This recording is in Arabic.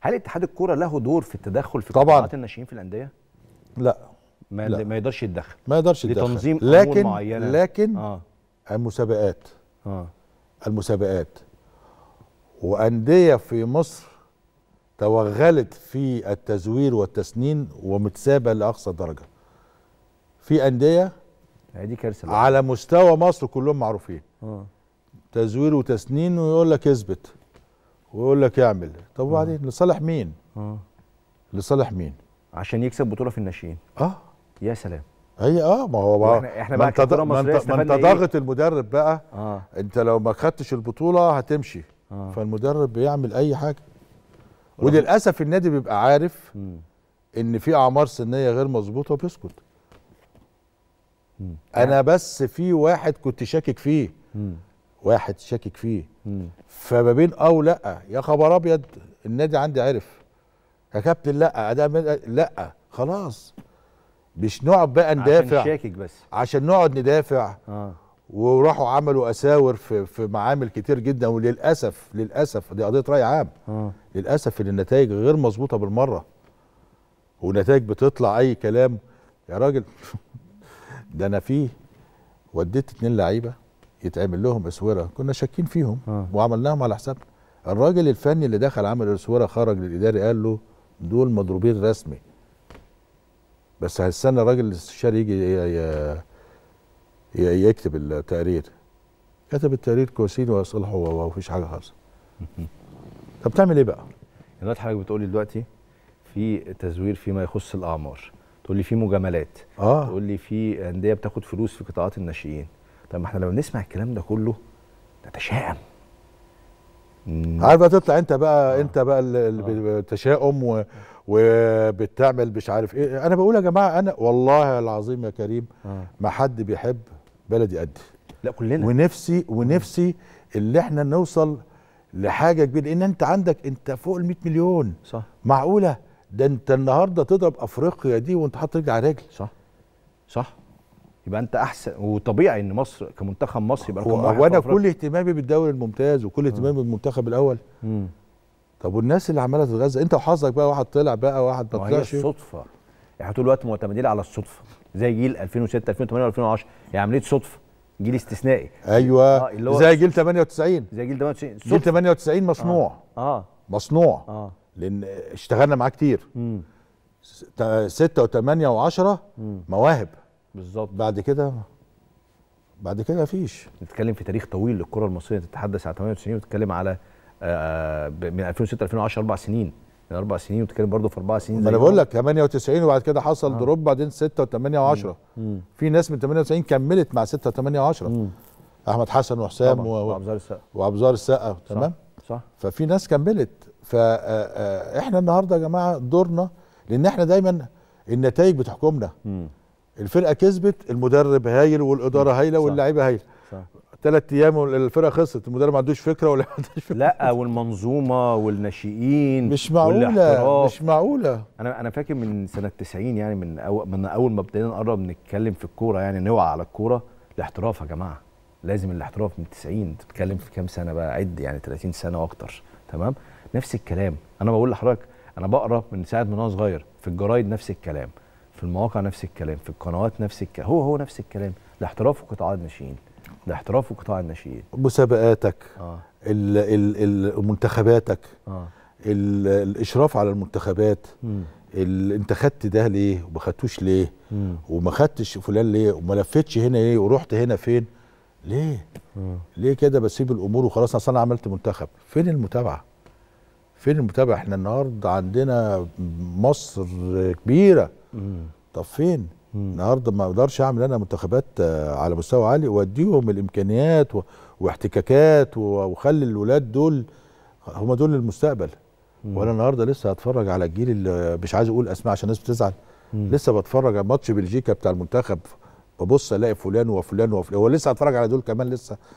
هل اتحاد الكوره له دور في التدخل في طبعا الناشئين في الانديه؟ لا ما لا. ما يقدرش يتدخل ما يقدرش يتدخل لتنظيم لكن معينه لكن آه. المسابقات آه. المسابقات وانديه في مصر توغلت في التزوير والتسنين ومتسابه لاقصى درجه في انديه دي كارثه على مستوى مصر كلهم معروفين آه. تزوير وتسنين ويقول لك اثبت ويقول لك اعمل طب آه. وبعدين لصالح مين؟ اه لصالح مين؟ عشان يكسب بطوله في الناشئين اه يا سلام هي اه ما هو بقى احنا بقى ما انت, ما انت, ما انت إيه؟ ضاغط إيه؟ المدرب بقى آه. انت لو ما خدتش البطوله هتمشي آه. فالمدرب بيعمل اي حاجه وللاسف النادي بيبقى عارف م. ان في اعمار سنيه غير مظبوطه وبيسكت م. انا بس في واحد كنت شاكك فيه م. واحد شاكك فيه فما بين او لا يا خبر ابيض النادي عندي عرف يا كابتن لا اداء لا خلاص مش نقعد بقى ندافع عشان شاكك بس عشان نقعد ندافع آه. وراحوا عملوا اساور في في معامل كتير جدا وللاسف للاسف دي قضيه راي عام آه. للاسف ان النتائج غير مظبوطه بالمره ونتائج بتطلع اي كلام يا راجل ده انا فيه وديت اتنين لعيبه يتعمل لهم اسوره كنا شاكين فيهم آه. وعملناهم على حسابنا الراجل الفني اللي دخل عمل الاسوره خرج للاداري قال له دول مضروبين رسمي بس هستنى الراجل الاستشاري يجي يكتب التقرير كتب التقرير كويسين ويصلحه ومفيش حاجه خالص طب تعمل ايه بقى؟ دلوقتي يعني حضرتك بتقولي دلوقتي في تزوير فيما يخص الاعمار تقول لي في مجاملات اه تقول لي في انديه بتاخد فلوس في قطاعات الناشئين طب ما احنا لما نسمع الكلام ده كله نتشائم عارف بقى تطلع انت بقى آه. انت بقى اللي آه. بتشاؤم و... وبتعمل مش عارف ايه انا بقول يا جماعه انا والله العظيم يا كريم آه. ما حد بيحب بلدي قدي لا كلنا ونفسي ونفسي اللي احنا نوصل لحاجه كبيره لان انت عندك انت فوق ال 100 مليون صح معقوله ده انت النهارده تضرب افريقيا دي وانت حاطط رجل على رجل صح صح يبقى انت احسن وطبيعي ان مصر كمنتخب مصر يبقى رقم واحد وانا كل اهتمامي بالدوري الممتاز وكل اهتمامي بالمنتخب الاول مم. طب والناس اللي عماله تتغذى انت وحظك بقى واحد طلع بقى واحد ما طلعش الصدفه احنا يعني طول الوقت معتمدين على الصدفه زي جيل 2006 2008 2010 هي عمليه صدفه جيل استثنائي ايوه آه اللي هو زي جيل 98 زي جيل 98 صدفة. جيل 98 مصنوع اه, آه. مصنوع اه لان اشتغلنا معاه كتير امم 6 و8 و10 مواهب بالظبط بعد كده بعد كده مفيش نتكلم في تاريخ طويل للكره المصريه تتحدث على 98 وتتكلم على آه، من 2006 2010 اربع سنين من اربع سنين وتتكلم برضه في اربع سنين ما انا بقول لك 98 وبعد كده حصل آه. دروب بعدين 6 و8 و10 في ناس من 98 كملت مع 6 و8 و10 احمد حسن وحسام وابزار السقا وابزار السقا تمام صح, صح ففي ناس كملت فاحنا آه، آه، النهارده يا جماعه دورنا لان احنا دايما النتائج بتحكمنا مم. الفرقه كسبت المدرب هايل والاداره هايله واللعيبه هايله ثلاث ايام الفرقه خسرت المدرب ما عندوش فكره ولا عندوش فكره لا والمنظومه والناشئين مش معقوله مش معقوله انا انا فاكر من سنه 90 يعني من أول من اول ما ابتدينا نقرب نتكلم في الكوره يعني نوعى على الكوره الاحتراف يا جماعه لازم الاحتراف من 90 تتكلم في كام سنه بقى عد يعني 30 سنه واكتر تمام نفس الكلام انا بقول لحضرتك انا بقرا من ساعه من وانا صغير في الجرايد نفس الكلام في المواقع نفس الكلام في القنوات نفس الكلام هو هو نفس الكلام الاحتراف قطاع الناشئين الاحتراف قطاع الناشئين مسابقاتك آه. ال ال منتخباتك آه. الاشراف على المنتخبات انت خدت ده ليه وما خدتوش ليه مم. وما خدتش فلان ليه وما لفتش هنا ايه ورحت هنا فين ليه مم. ليه كده بسيب الامور وخلاص اصل انا عملت منتخب فين المتابعه فين المتابعه احنا النهارده عندنا مصر كبيره طب فين النهارده ما اقدرش اعمل انا منتخبات آه، على مستوى عالي واديهم الامكانيات واحتكاكات واخلي الولاد دول هم دول المستقبل مم. وانا النهارده لسه هتفرج على الجيل اللي مش عايز اقول اسماء عشان الناس بتزعل لسه بتفرج على ماتش بلجيكا بتاع المنتخب ببص الاقي فلان وفلان وفلان هو لسه هتفرج على دول كمان لسه